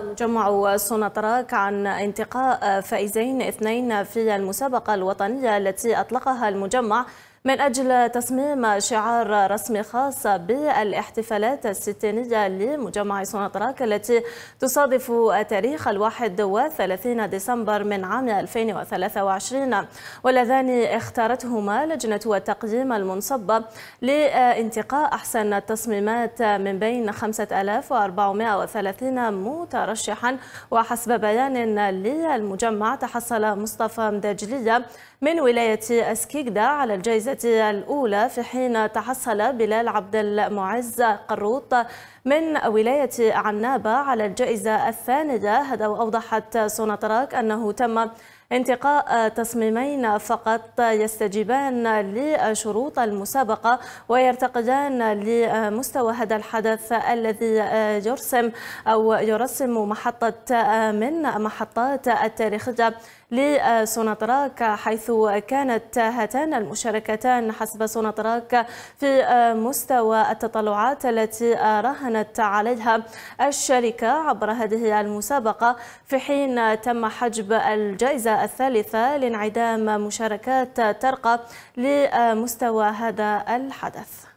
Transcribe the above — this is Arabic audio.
مجمع سوناتراك عن انتقاء فائزين اثنين في المسابقة الوطنية التي أطلقها المجمع من أجل تصميم شعار رسمي خاص بالاحتفالات الستينية لمجمع سوناطراك التي تصادف تاريخ الواحد وثلاثين ديسمبر من عام 2023 واللذان اختارتهما لجنة التقييم المنصبة لانتقاء أحسن التصميمات من بين 5430 مترشحا وحسب بيان للمجمع تحصل مصطفى مدجلية من ولاية أسكيكدا على الجائزة الأولى في حين تحصل بلال عبد المعز قروط من ولاية عنابة على الجائزة الثانية هذا وأوضحت سوناتراك أنه تم انتقاء تصميمين فقط يستجيبان لشروط المسابقة ويرتقدان لمستوى هذا الحدث الذي يرسم أو يرسم محطة من محطات التاريخية لسوناطراك حيث كانت هاتان المشاركتان حسب سوناطراك في مستوى التطلعات التي راهنت عليها الشركة عبر هذه المسابقة في حين تم حجب الجائزة الثالثة لانعدام مشاركات ترقى لمستوى هذا الحدث